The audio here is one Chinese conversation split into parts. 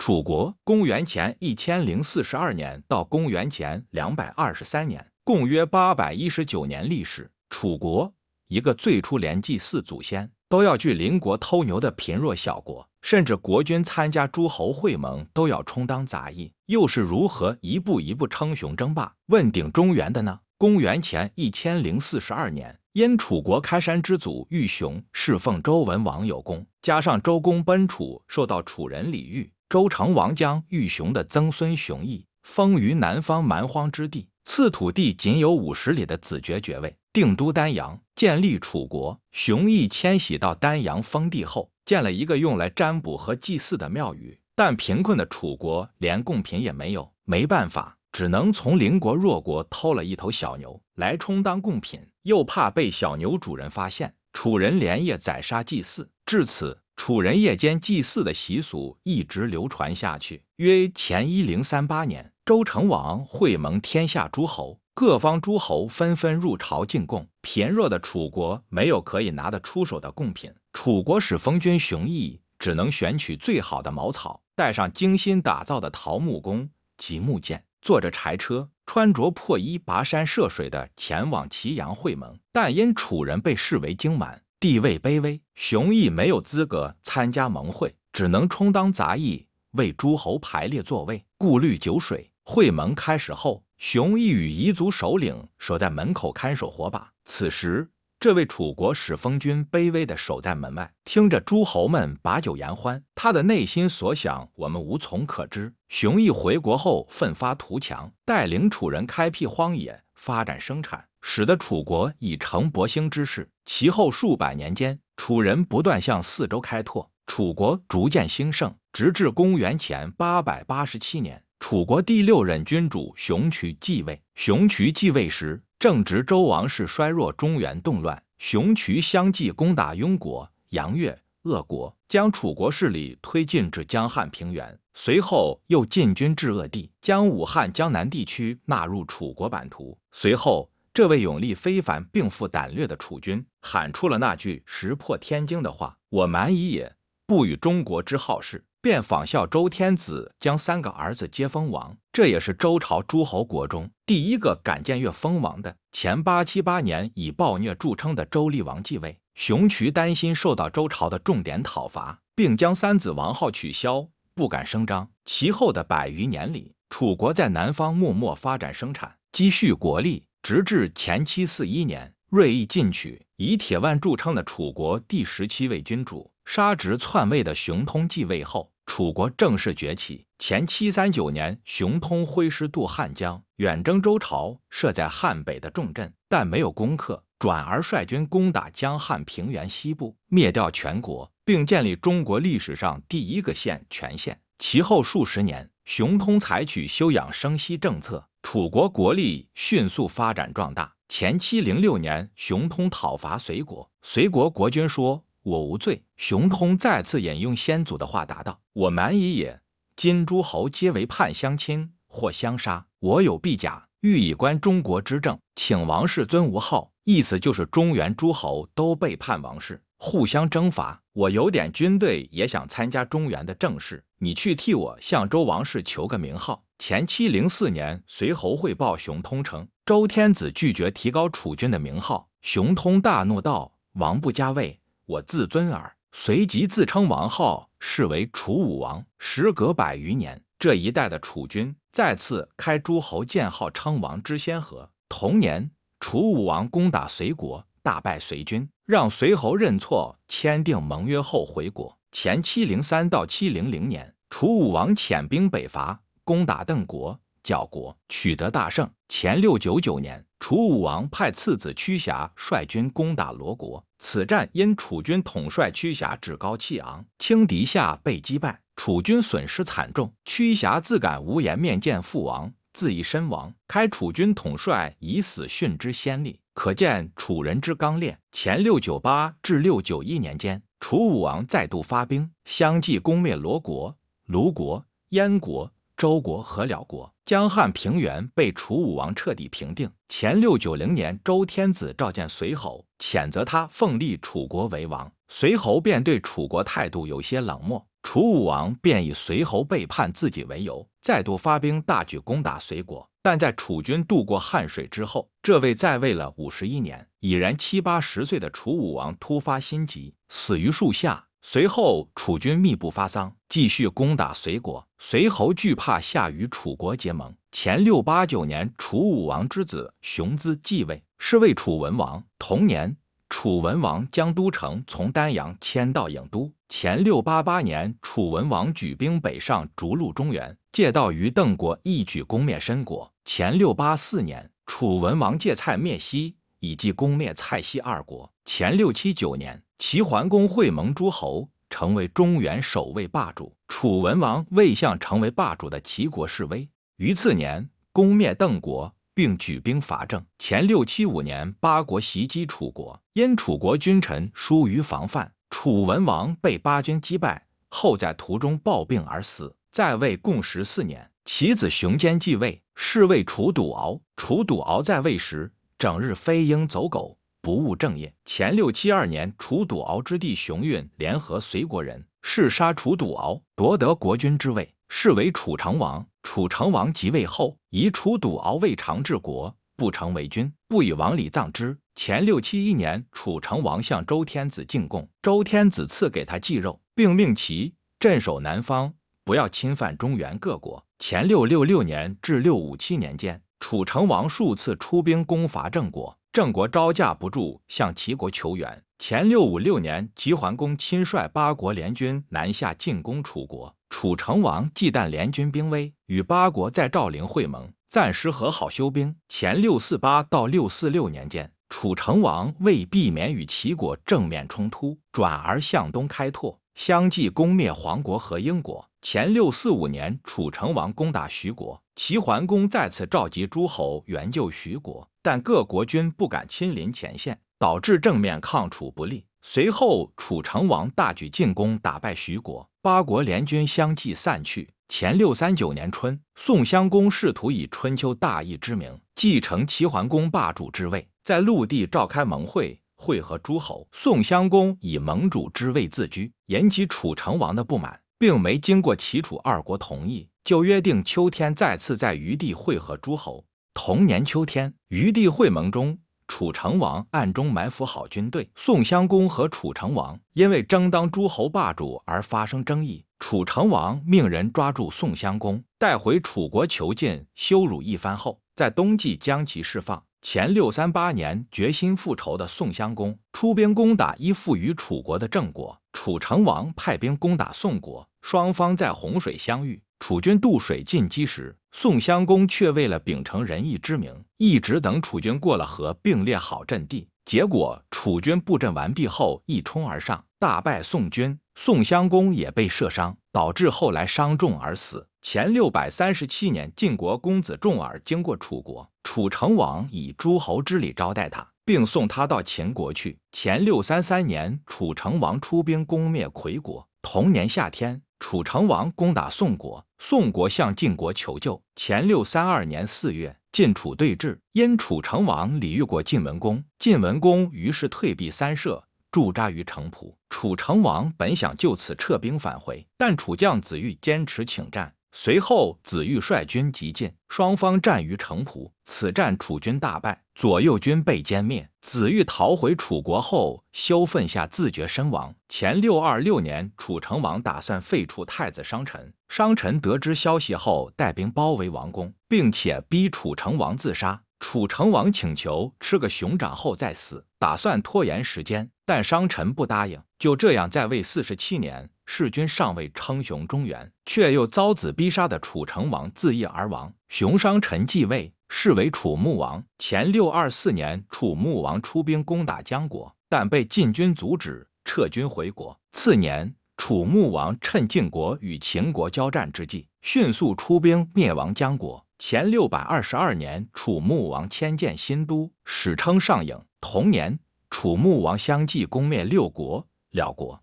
楚国，公元前一千零四十二年到公元前两百二十三年，共约八百一十九年历史。楚国，一个最初连祭祀祖先都要去邻国偷牛的贫弱小国，甚至国君参加诸侯会盟都要充当杂役，又是如何一步一步称雄争霸、问鼎中原的呢？公元前一千零四十二年，因楚国开山之祖鬻雄侍奉周文王有功，加上周公奔楚受到楚人礼遇。周成王将玉熊的曾孙熊毅封于南方蛮荒之地，赐土地仅有五十里的子爵爵位，定都丹阳，建立楚国。熊毅迁徙到丹阳封地后，建了一个用来占卜和祭祀的庙宇。但贫困的楚国连贡品也没有，没办法，只能从邻国弱国偷了一头小牛来充当贡品。又怕被小牛主人发现，楚人连夜宰杀祭祀。至此。楚人夜间祭祀的习俗一直流传下去。约前一零三八年，周成王会盟天下诸侯，各方诸侯纷纷入朝进贡。贫弱的楚国没有可以拿得出手的贡品，楚国使封君熊邑只能选取最好的茅草，带上精心打造的桃木弓、及木剑，坐着柴车，穿着破衣，跋山涉水地前往祁阳会盟。但因楚人被视为荆蛮。地位卑微，熊毅没有资格参加盟会，只能充当杂役，为诸侯排列座位、顾虑酒水。会盟开始后，熊毅与彝族首领守在门口看守火把。此时，这位楚国使风君卑微的守在门外，听着诸侯们把酒言欢，他的内心所想，我们无从可知。熊毅回国后，奋发图强，带领楚人开辟荒野，发展生产，使得楚国以成博兴之势。其后数百年间，楚人不断向四周开拓，楚国逐渐兴盛，直至公元前八百八十七年，楚国第六任君主熊渠继位。熊渠继位时，正值周王室衰弱，中原动乱。熊渠相继攻打雍国、杨越、鄂国，将楚国势力推进至江汉平原，随后又进军至鄂地，将武汉江南地区纳入楚国版图。随后。这位勇力非凡并富胆略的楚军喊出了那句石破天惊的话：“我蛮夷也不与中国之好事，便仿效周天子将三个儿子皆封王。”这也是周朝诸侯国中第一个敢僭越封王的。前八七八年，以暴虐著称的周厉王继位，熊渠担心受到周朝的重点讨伐，并将三子王号取消，不敢声张。其后的百余年里，楚国在南方默默发展生产，积蓄国力。直至前七四一年，锐意进取、以铁腕著称的楚国第十七位君主杀侄篡位的熊通继位后，楚国正式崛起。前七三九年，熊通挥师渡汉江，远征周朝设在汉北的重镇，但没有攻克，转而率军攻打江汉平原西部，灭掉全国，并建立中国历史上第一个县——全县。其后数十年，熊通采取休养生息政策。楚国国力迅速发展壮大。前七零六年，熊通讨伐随国，随国国君说：“我无罪。”熊通再次引用先祖的话答道：“我蛮夷也，今诸侯皆为叛相侵，或相杀。我有臂甲，欲以观中国之政，请王室尊吾号。”意思就是中原诸侯都背叛王室，互相征伐。我有点军队，也想参加中原的政事，你去替我向周王室求个名号。前七零四年，随侯汇报熊通城，周天子拒绝提高楚君的名号。熊通大怒道：“王不加位，我自尊耳。”随即自称王号，视为楚武王。时隔百余年，这一代的楚君再次开诸侯建号称王之先河。同年，楚武王攻打随国，大败隋军，让随侯认错，签订盟约后回国。前七零三到七零零年，楚武王遣兵北伐。攻打邓国、绞国，取得大胜。前六九九年，楚武王派次子屈瑕率军攻打罗国。此战因楚军统帅屈瑕趾高气昂、轻敌下被击败，楚军损失惨重。屈瑕自感无颜面见父王，自缢身亡，开楚军统帅以死殉之先例，可见楚人之刚烈。前六九八至六九一年间，楚武王再度发兵，相继攻灭罗国、卢国、燕国。周国和辽国，江汉平原被楚武王彻底平定。前六九零年，周天子召见随侯，谴责他奉立楚国为王，随侯便对楚国态度有些冷漠。楚武王便以随侯背叛自己为由，再度发兵大举攻打随国。但在楚军渡过汉水之后，这位在位了五十一年、已然七八十岁的楚武王突发心疾，死于树下。随后，楚军密布发丧，继续攻打随国。随侯惧怕夏与楚国结盟。前六八九年，楚武王之子熊资继位，是为楚文王。同年，楚文王将都城从丹阳迁到郢都。前六八八年，楚文王举兵北上，逐鹿中原，借道于邓国，一举攻灭申国。前六八四年，楚文王借蔡灭息，以及攻灭蔡、西二国。前六七九年，齐桓公会盟诸侯，成为中原首位霸主。楚文王魏相成为霸主的齐国示威，于次年攻灭邓国，并举兵伐郑。前六七五年，八国袭击楚国，因楚国君臣疏于防范，楚文王被八军击败后，在途中暴病而死。在位共十四年，其子熊坚继位，是为楚堵敖。楚堵敖在位时，整日飞鹰走狗。不务正业。前六七二年，楚赌敖之弟熊运联合隋国人弑杀楚赌敖，夺得国君之位，是为楚成王。楚成王即位后，以楚赌敖未尝治国，不成为君，不以王礼葬之。前六七一年，楚成王向周天子进贡，周天子赐给他祭肉，并命其镇守南方，不要侵犯中原各国。前六六六年至六五七年间，楚成王数次出兵攻伐郑国。郑国招架不住，向齐国求援。前六五六年，齐桓公亲率八国联军南下进攻楚国。楚成王忌惮联军兵威，与八国在赵陵会盟，暂时和好休兵。前六四八到六四六年间，楚成王为避免与齐国正面冲突，转而向东开拓。相继攻灭黄国和英国。前六四五年，楚成王攻打徐国，齐桓公再次召集诸侯援救徐国，但各国均不敢亲临前线，导致正面抗楚不利。随后，楚成王大举进攻，打败徐国，八国联军相继散去。前六三九年春，宋襄公试图以春秋大义之名继承齐桓公霸主之位，在陆地召开盟会。会合诸侯，宋襄公以盟主之位自居，引起楚成王的不满，并没经过齐楚二国同意，就约定秋天再次在虞地会合诸侯。同年秋天，虞地会盟中，楚成王暗中埋伏好军队。宋襄公和楚成王因为争当诸侯霸主而发生争议，楚成王命人抓住宋襄公，带回楚国囚禁，羞辱一番后，在冬季将其释放。前六三八年，决心复仇的宋襄公出兵攻打依附于楚国的郑国。楚成王派兵攻打宋国，双方在洪水相遇。楚军渡水进击时，宋襄公却为了秉承仁义之名，一直等楚军过了河，并列好阵地。结果楚军布阵完毕后一冲而上，大败宋军。宋襄公也被射伤，导致后来伤重而死。前六百三十七年，晋国公子重耳经过楚国，楚成王以诸侯之礼招待他，并送他到秦国去。前六三三年，楚成王出兵攻灭魁国。同年夏天，楚成王攻打宋国，宋国向晋国求救。前六三二年四月，晋楚对峙，因楚成王礼遇过晋文公，晋文公于是退避三舍，驻扎于城濮。楚成王本想就此撤兵返回，但楚将子玉坚持请战。随后，子玉率军急进，双方战于城濮。此战楚军大败，左右军被歼灭。子玉逃回楚国后，羞愤下自绝身亡。前六二六年，楚成王打算废黜太子商臣。商臣得知消息后，带兵包围王宫，并且逼楚成王自杀。楚成王请求吃个熊掌后再死，打算拖延时间，但商臣不答应。就这样，在位四十七年。弑君尚未称雄中原，却又遭子逼杀的楚成王自缢而亡。熊商臣继位，是为楚穆王。前六二四年，楚穆王出兵攻打江国，但被晋军阻止，撤军回国。次年，楚穆王趁晋国与秦国交战之际，迅速出兵灭亡江国。前六百二十二年，楚穆王迁建新都，史称上郢。同年，楚穆王相继攻灭六国、辽国。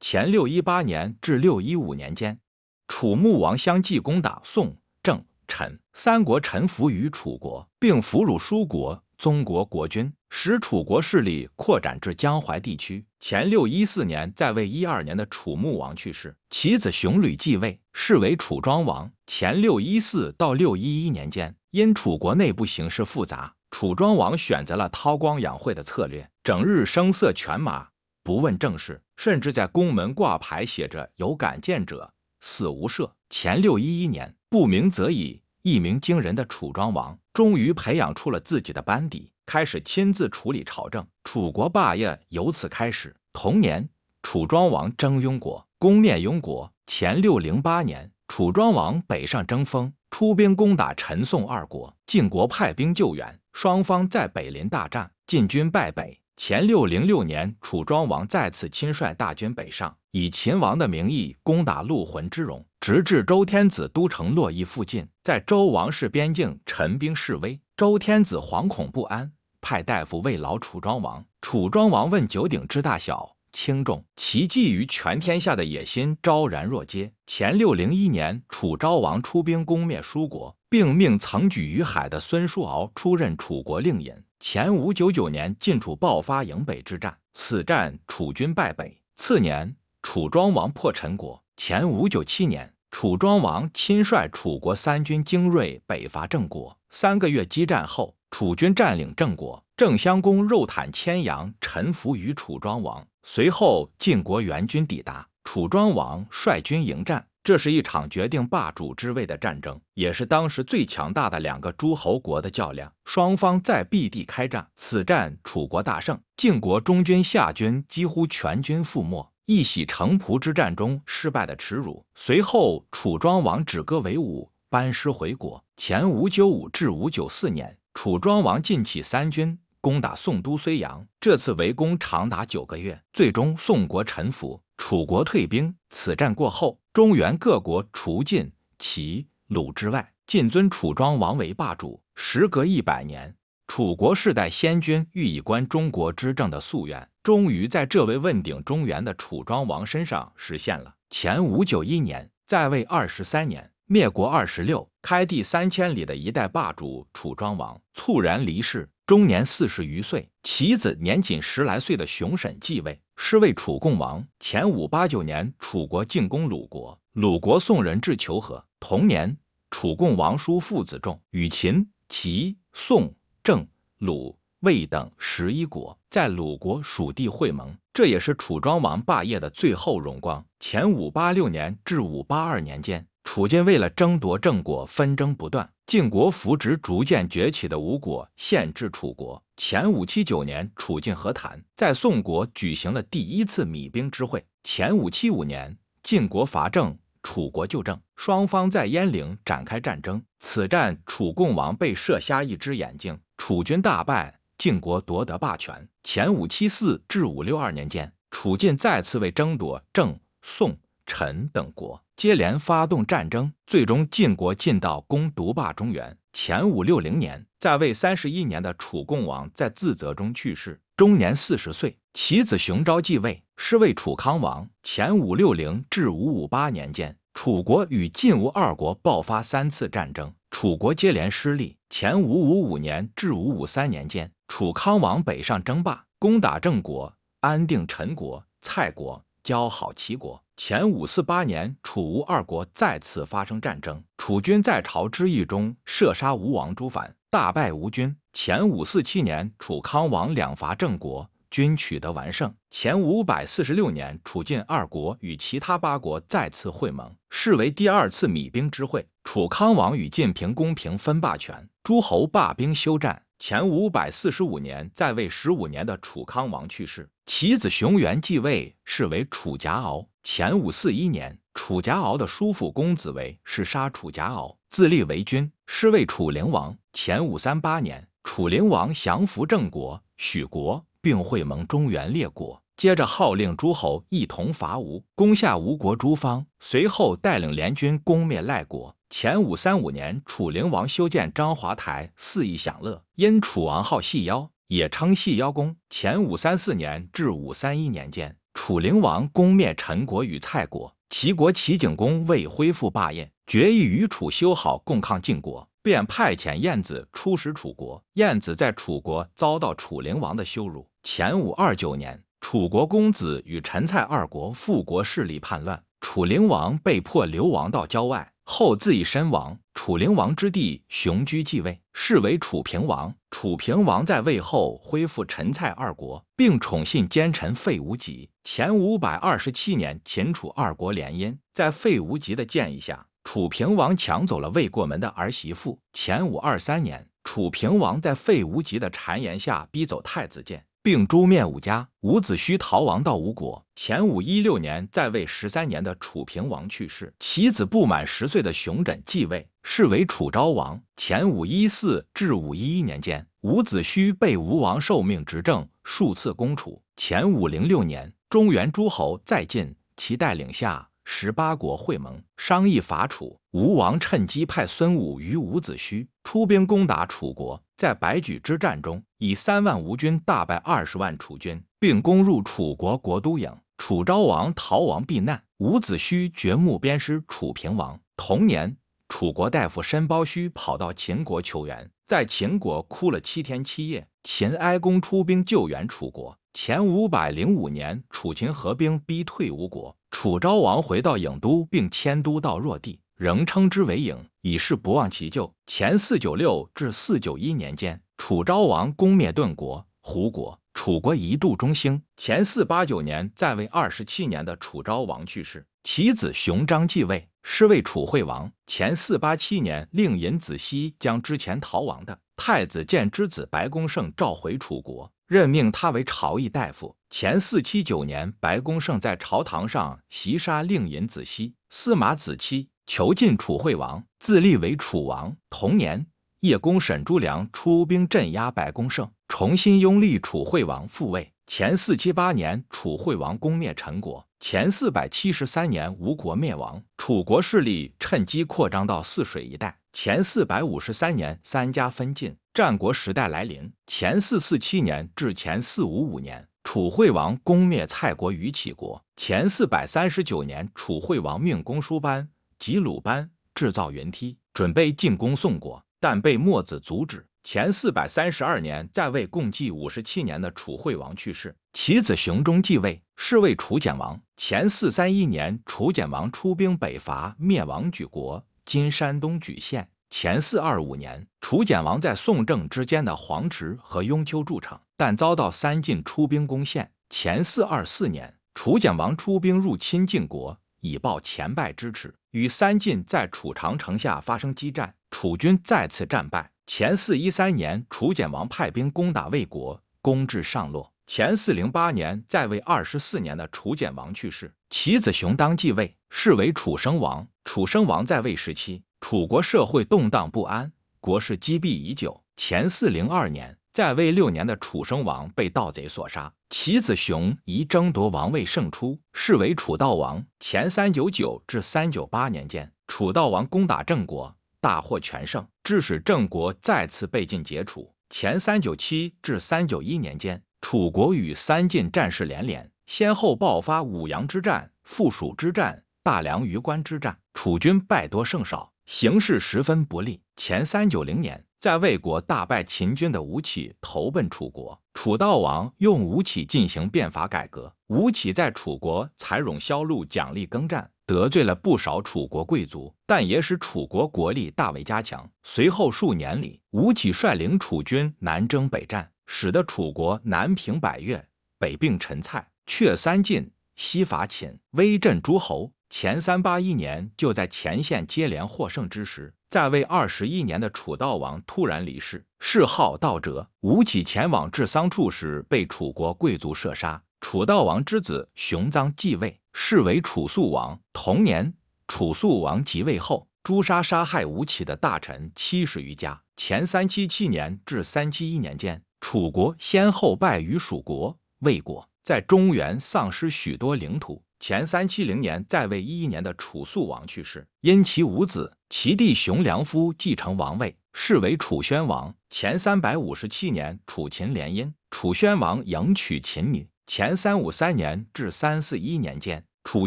前六一八年至六一五年间，楚穆王相继攻打宋、郑、陈三国，臣服于楚国，并俘虏舒国、宗国国君，使楚国势力扩展至江淮地区。前六一四年，在位一二年的楚穆王去世，其子熊吕继位，是为楚庄王。前六一四到六一一年间，因楚国内部形势复杂，楚庄王选择了韬光养晦的策略，整日声色犬马，不问政事。甚至在宫门挂牌写着“有敢见者，死无赦”。前六一一年，不鸣则已，一鸣惊人的楚庄王终于培养出了自己的班底，开始亲自处理朝政，楚国霸业由此开始。同年，楚庄王征庸国，攻灭庸国。前六零八年，楚庄王北上争锋，出兵攻打陈、宋二国，晋国派兵救援，双方在北林大战，晋军败北。前六零六年，楚庄王再次亲率大军北上，以秦王的名义攻打陆浑之戎，直至周天子都城洛邑附近，在周王室边境陈兵示威。周天子惶恐不安，派大夫慰劳楚庄王。楚庄王问九鼎之大小轻重，其觊觎全天下的野心昭然若揭。前六零一年，楚昭王出兵攻灭舒国，并命曾举于海的孙叔敖出任楚国令尹。前五九九年，晋楚爆发营北之战，此战楚军败北。次年，楚庄王破陈国。前五九七年，楚庄王亲率楚国三军精锐北伐郑国，三个月激战后，楚军占领郑国，郑襄公肉袒牵羊，臣服于楚庄王。随后，晋国援军抵达，楚庄王率军迎战。这是一场决定霸主之位的战争，也是当时最强大的两个诸侯国的较量。双方在必地开战，此战楚国大胜，晋国中军、夏军几乎全军覆没，一洗城濮之战中失败的耻辱。随后，楚庄王止戈为武，班师回国。前五九五至五九四年，楚庄王进起三军，攻打宋都睢阳。这次围攻长达九个月，最终宋国臣服。楚国退兵，此战过后，中原各国除晋、齐、鲁之外，尽尊楚庄王为霸主。时隔一百年，楚国世代先君欲以观中国之政的夙愿，终于在这位问鼎中原的楚庄王身上实现了。前五九一年，在位二十三年，灭国二十六。开地三千里的一代霸主楚庄王猝然离世，终年四十余岁。其子年仅十来岁的熊沈继位，是为楚共王。前五八九年，楚国进攻鲁国，鲁国送人质求和。同年，楚共王叔父子众与秦、齐、宋、郑、鲁、魏等十一国在鲁国属地会盟，这也是楚庄王霸业的最后荣光。前五八六年至五八二年间。楚晋为了争夺郑国，纷争不断。晋国扶植逐渐崛起的吴国，限制楚国。前五七九年，楚晋和谈，在宋国举行了第一次米兵之会。前五七五年，晋国伐郑，楚国就郑，双方在鄢陵展开战争。此战，楚共王被射瞎一只眼睛，楚军大败，晋国夺得霸权。前五七四至五六二年间，楚晋再次为争夺郑、宋。陈等国接连发动战争，最终晋国进到攻独霸中原。前五六零年，在位三十一年的楚共王在自责中去世，终年四十岁。其子熊昭继位，是为楚康王。前五六零至五五八年间，楚国与晋、吴二国爆发三次战争，楚国接连失利。前五五五年至五五三年间，楚康王北上争霸，攻打郑国，安定陈国、蔡国，交好齐国。前五四八年，楚吴二国再次发生战争，楚军在朝之役中射杀吴王诸反，大败吴军。前五四七年，楚康王两伐郑国，均取得完胜。前五百四十六年，楚晋二国与其他八国再次会盟，视为第二次米兵之会。楚康王与晋平公平分霸权，诸侯罢兵休战。前五百四十五年，在位十五年的楚康王去世，其子熊元继位，是为楚瑕敖。前五四一年，楚贾敖的叔父公子围是杀楚贾敖，自立为君，是为楚灵王。前五三八年，楚灵王降服郑国、许国，并会盟中原列国，接着号令诸侯一同伐吴，攻下吴国诸方，随后带领联军攻灭赖国。前五三五年，楚灵王修建章华台，肆意享乐。因楚王好细腰，也称细腰公。前五三四年至五三一年间。楚灵王攻灭陈国与蔡国，齐国齐景公为恢复霸业，决意与楚修好，共抗晋国，便派遣晏子出使楚国。晏子在楚国遭到楚灵王的羞辱。前五二九年，楚国公子与陈、蔡二国复国势力叛乱，楚灵王被迫流亡到郊外。后自缢身亡。楚灵王之弟雄居继位，是为楚平王。楚平王在位后恢复陈、蔡二国，并宠信奸臣费无极。前五百二十七年，秦楚二国联姻，在费无极的建议下，楚平王抢走了未过门的儿媳妇。前五二三年，楚平王在费无极的谗言下逼走太子建。并诛灭武家。伍子胥逃亡到吴国。前五一六年，在位十三年的楚平王去世，其子不满十岁的熊轸继位，是为楚昭王。前五一四至五一一年间，伍子胥被吴王受命执政，数次攻楚。前五零六年，中原诸侯再晋，其带领下。十八国会盟，商议伐楚。吴王趁机派孙武与伍子胥出兵攻打楚国，在白举之战中，以三万吴军大败二十万楚军，并攻入楚国国都郢。楚昭王逃亡避难。伍子胥掘墓鞭尸楚平王。同年，楚国大夫申包胥跑到秦国求援。在秦国哭了七天七夜，秦哀公出兵救援楚国。前五百零五年，楚秦合兵，逼退吴国。楚昭王回到郢都，并迁都到若地，仍称之为郢，以示不忘其旧。前四九六至四九一年间，楚昭王攻灭顿国、胡国。楚国一度中兴。前四八九年在位二十七年的楚昭王去世，其子熊章继位，是为楚惠王。前四八七年，令尹子西将之前逃亡的太子建之子白公胜召回楚国，任命他为朝议大夫。前四七九年，白公胜在朝堂上袭杀令尹子西、司马子期，囚禁楚惠王，自立为楚王。同年。叶公沈诸梁出兵镇压白公胜，重新拥立楚惠王复位。前四七八年，楚惠王攻灭陈国。前四百七十三年，吴国灭亡，楚国势力趁机扩张到泗水一带。前四百五十三年，三家分晋，战国时代来临。前四四七年至前四五五年，楚惠王攻灭蔡国、于杞国。前四百三十九年，楚惠王命公输班及鲁班制造云梯，准备进攻宋国。但被墨子阻止。前四百三十二年，在位共计五十七年的楚惠王去世，其子熊忠继位，是为楚简王。前四三一年，楚简王出兵北伐，灭亡莒国（今山东莒县）。前四二五年，楚简王在宋郑之间的黄池和雍丘筑城，但遭到三晋出兵攻陷。前四二四年，楚简王出兵入侵晋国，以报前败之耻，与三晋在楚长城下发生激战。楚军再次战败。前四一三年，楚简王派兵攻打魏国，攻至上洛。前四零八年，在位二十四年的楚简王去世，其子熊当继位，是为楚声王。楚声王在位时期，楚国社会动荡不安，国势积弊已久。前四零二年，在位六年的楚声王被盗贼所杀，其子熊以争夺王位胜出，是为楚悼王。前三九九至三九八年间，楚悼王攻打郑国。大获全胜，致使郑国再次被晋、解楚。前397至391年间，楚国与三晋战事连连，先后爆发武阳之战、富庶之战、大梁榆关之战，楚军败多胜少，形势十分不利。前390年，在魏国大败秦军的吴起投奔楚国，楚悼王用吴起进行变法改革。吴起在楚国裁冗销路，奖励耕战。得罪了不少楚国贵族，但也使楚国国力大为加强。随后数年里，吴起率领楚军南征北战，使得楚国南平百越，北并陈蔡，却三晋，西伐秦，威震诸侯。前三八一年，就在前线接连获胜之时，在位二十一年的楚悼王突然离世，谥号悼哲。吴起前往治丧处时，被楚国贵族射杀。楚悼王之子熊臧继位。是为楚肃王。同年，楚肃王即位后，诛杀杀害吴起的大臣七十余家。前三七七年至三七一年间，楚国先后败于蜀国、魏国，在中原丧失许多领土。前三七零年，在位一一年的楚肃王去世，因其无子，其弟熊良夫继承王位，是为楚宣王。前三百五十七年，楚秦联姻，楚宣王迎娶秦女。前三五三年至三四一年间，楚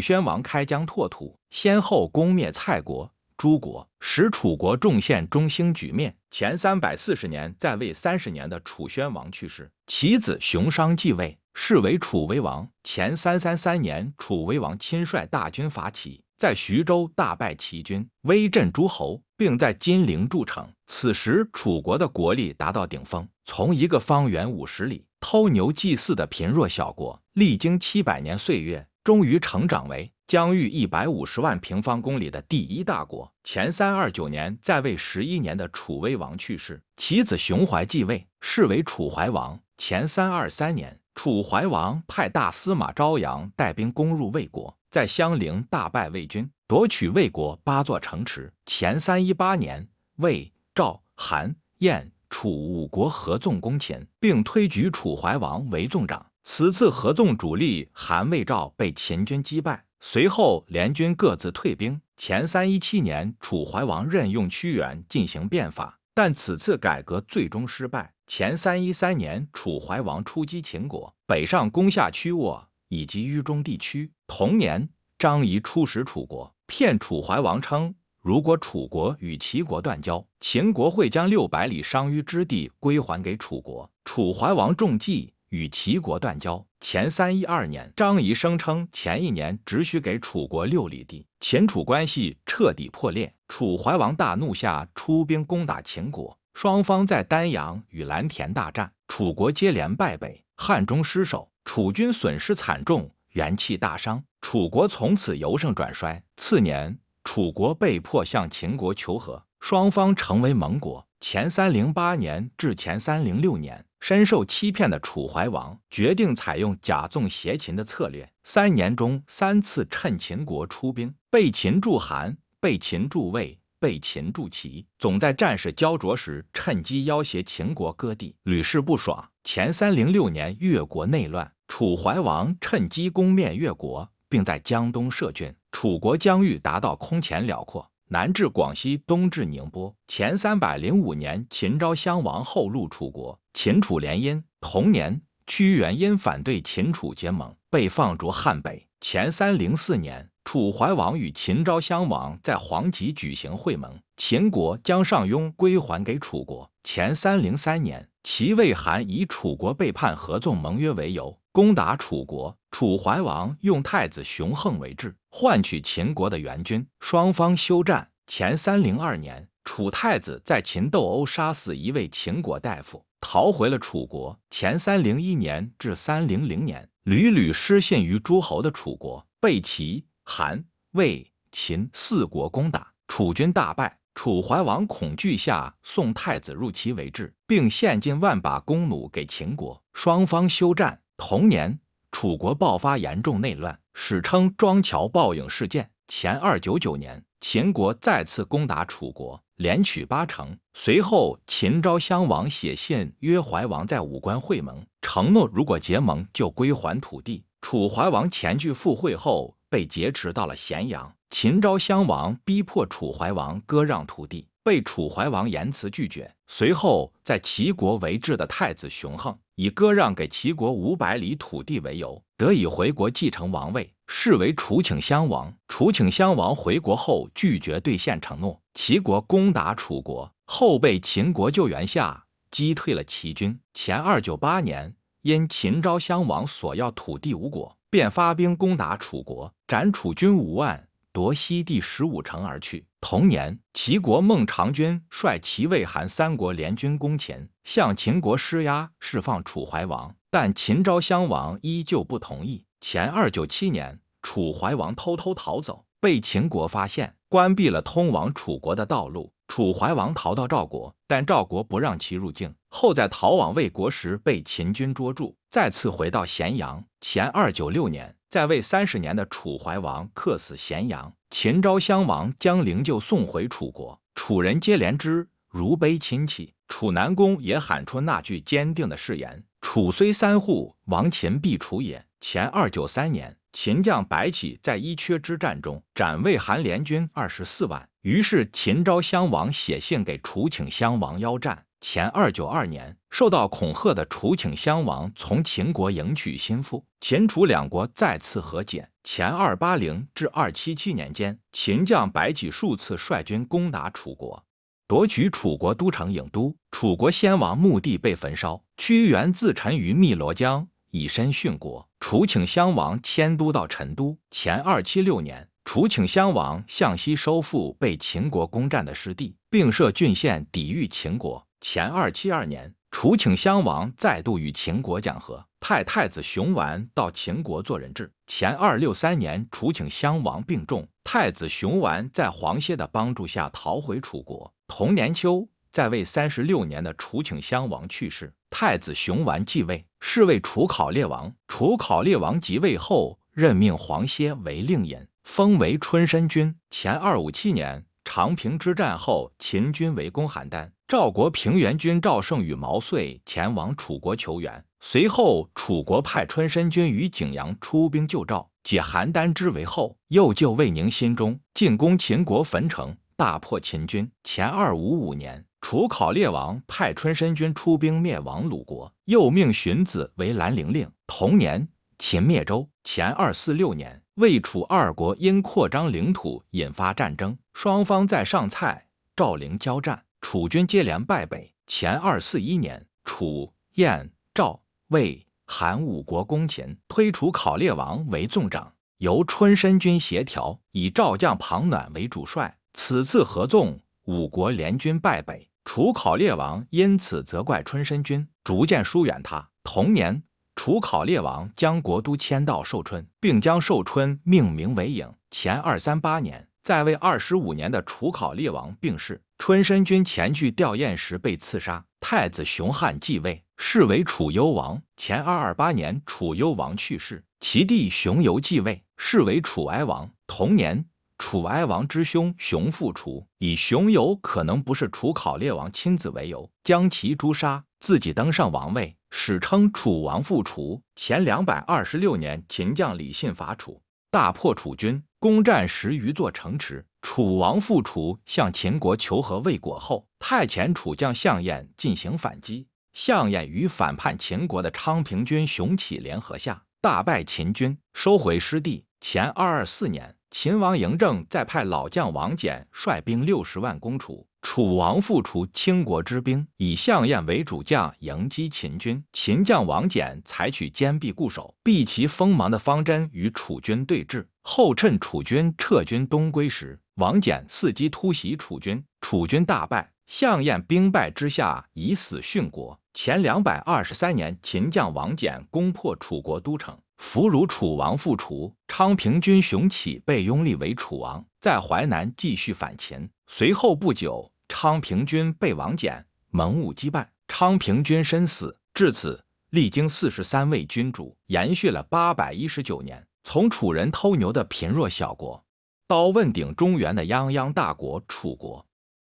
宣王开疆拓土，先后攻灭蔡国、诸国，使楚国重现中兴局面。前三百四十年，在位三十年的楚宣王去世，其子熊商继位，是为楚威王。前三三三年，楚威王亲率大军伐齐，在徐州大败齐军，威震诸侯，并在金陵筑城。此时，楚国的国力达到顶峰，从一个方圆五十里。偷牛祭祀的贫弱小国，历经七百年岁月，终于成长为疆域一百五十万平方公里的第一大国。前三二九年，在位十一年的楚威王去世，其子熊怀继位，是为楚怀王。前三二三年，楚怀王派大司马昭阳带兵攻入魏国，在襄陵大败魏军，夺取魏国八座城池。前三一八年，魏、赵、韩、燕。楚五国合纵攻秦，并推举楚怀王为纵长。此次合纵主力韩魏赵被秦军击败，随后联军各自退兵。前317年，楚怀王任用屈原进行变法，但此次改革最终失败。前313年，楚怀王出击秦国，北上攻下屈沃以及豫中地区。同年，张仪出使楚国，骗楚怀王称。如果楚国与齐国断交，秦国会将六百里商於之地归还给楚国。楚怀王中计，与齐国断交。前三一二年，张仪声称前一年只需给楚国六里地，秦楚关系彻底破裂。楚怀王大怒，下出兵攻打秦国。双方在丹阳与蓝田大战，楚国接连败北，汉中失守，楚军损失惨重，元气大伤。楚国从此由盛转衰。次年。楚国被迫向秦国求和，双方成为盟国。前三零八年至前三零六年，深受欺骗的楚怀王决定采用假纵挟秦的策略，三年中三次趁秦国出兵，被秦助韩，被秦助魏，被秦助齐，总在战事焦灼时趁机要挟秦国割地，屡试不爽。前三零六年，越国内乱，楚怀王趁机攻灭越国，并在江东设郡。楚国疆域达到空前辽阔，南至广西，东至宁波。前三百零五年，秦昭襄王后入楚国，秦楚联姻。同年，屈原因反对秦楚结盟，被放逐汉北。前三零四年，楚怀王与秦昭襄王在黄岐举行会盟，秦国将上庸归还给楚国。前三零三年，齐魏韩以楚国背叛合纵盟约为由，攻打楚国。楚怀王用太子熊横为质，换取秦国的援军，双方休战。前三零二年，楚太子在秦斗殴，杀死一位秦国大夫，逃回了楚国。前三零一年至三零零年，屡屡失信于诸侯的楚国，被齐、韩、魏、秦四国攻打，楚军大败。楚怀王恐惧下，送太子入齐为质，并献进万把弓弩给秦国，双方休战。同年。楚国爆发严重内乱，史称“庄桥报应事件”。前二九九年，秦国再次攻打楚国，连取八城。随后，秦昭襄王写信约怀王在武关会盟，承诺如果结盟就归还土地。楚怀王前去赴会后，被劫持到了咸阳。秦昭襄王逼迫楚怀王割让土地，被楚怀王严辞拒绝。随后，在齐国为质的太子雄横。以割让给齐国五百里土地为由，得以回国继承王位，视为楚顷襄王。楚顷襄王回国后，拒绝兑现承诺。齐国攻打楚国后，被秦国救援下击退了齐军。前二九八年，因秦昭襄王索要土地无果，便发兵攻打楚国，斩楚军五万。夺西第十五城而去。同年，齐国孟尝君率齐、魏、韩三国联军攻秦，向秦国施压，释放楚怀王。但秦昭襄王依旧不同意。前二九七年，楚怀王偷偷逃走，被秦国发现，关闭了通往楚国的道路。楚怀王逃到赵国，但赵国不让其入境。后在逃往魏国时被秦军捉住，再次回到咸阳。前二九六年。在位三十年的楚怀王客死咸阳，秦昭襄王将灵柩送回楚国，楚人皆怜之，如悲亲戚。楚南公也喊出那句坚定的誓言：“楚虽三户，亡秦必楚也。”前二九三年，秦将白起在伊阙之战中斩魏韩联军二十四万，于是秦昭襄王写信给楚顷襄王邀战。前二九二年，受到恐吓的楚顷襄王从秦国迎娶新妇，秦楚两国再次和解。前二八零至二七七年间，秦将白起数次率军攻打楚国，夺取楚国都城郢都，楚国先王墓地被焚烧，屈原自沉于汨罗江，以身殉国。楚顷襄王迁都到陈都。前二七六年，楚顷襄王向西收复被秦国攻占的失地，并设郡县抵御秦国。前二七二年，楚顷襄王再度与秦国讲和，派太子熊完到秦国做人质。前二六三年，楚顷襄王病重，太子熊完在黄歇的帮助下逃回楚国。同年秋，在位三十六年的楚顷襄王去世，太子熊完继位，是为楚考烈王。楚考烈王即位后，任命黄歇为令尹，封为春申君。前二五七年，长平之战后，秦军围攻邯郸。赵国平原君赵胜与毛遂前往楚国求援，随后楚国派春申君于景阳出兵救赵，解邯郸之围后，又救魏宁新中，进攻秦国汾城，大破秦军。前二五五年，楚考烈王派春申君出兵灭亡鲁国，又命荀子为兰陵令。同年，秦灭周。前二四六年，魏楚二国因扩张领土引发战争，双方在上蔡、赵陵交战。楚军接连败北。前二四一年，楚、燕、赵、魏、韩五国攻秦，推楚考烈王为纵长，由春申君协调，以赵将庞暖为主帅。此次合纵，五国联军败北。楚考烈王因此责怪春申君，逐渐疏远他。同年，楚考烈王将国都迁到寿春，并将寿春命名为郢。前二三八年，在位二十五年的楚考烈王病逝。春申君前去吊唁时被刺杀，太子熊汉继位，是为楚幽王。前二二八年，楚幽王去世，其弟熊游继位，是为楚哀王。同年，楚哀王之兄熊复楚，以熊由可能不是楚考烈王亲子为由，将其诛杀，自己登上王位，史称楚王复楚。前两百二十六年，秦将李信伐楚，大破楚军，攻占十余座城池。楚王复楚向秦国求和未果后，派遣楚将项燕进行反击。项燕与反叛秦国的昌平君、熊起联合下，大败秦军，收回失地。前二二四年，秦王嬴政再派老将王翦率兵六十万攻楚，楚王复楚倾国之兵，以项燕为主将迎击秦军。秦将王翦采取坚壁固守、避其锋芒的方针，与楚军对峙。后趁楚军撤军东归时，王翦伺机突袭楚军，楚军大败。项燕兵败之下，以死殉国。前两百二十三年，秦将王翦攻破楚国都城，俘虏楚王，复楚。昌平君熊起被拥立为楚王，在淮南继续反秦。随后不久，昌平君被王翦蒙武击败，昌平君身死。至此，历经四十三位君主，延续了八百一十九年。从楚人偷牛的贫弱小国，到问鼎中原的泱泱大国楚国，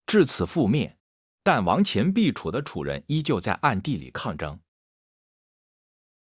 至此覆灭。但亡秦必楚的楚人依旧在暗地里抗争。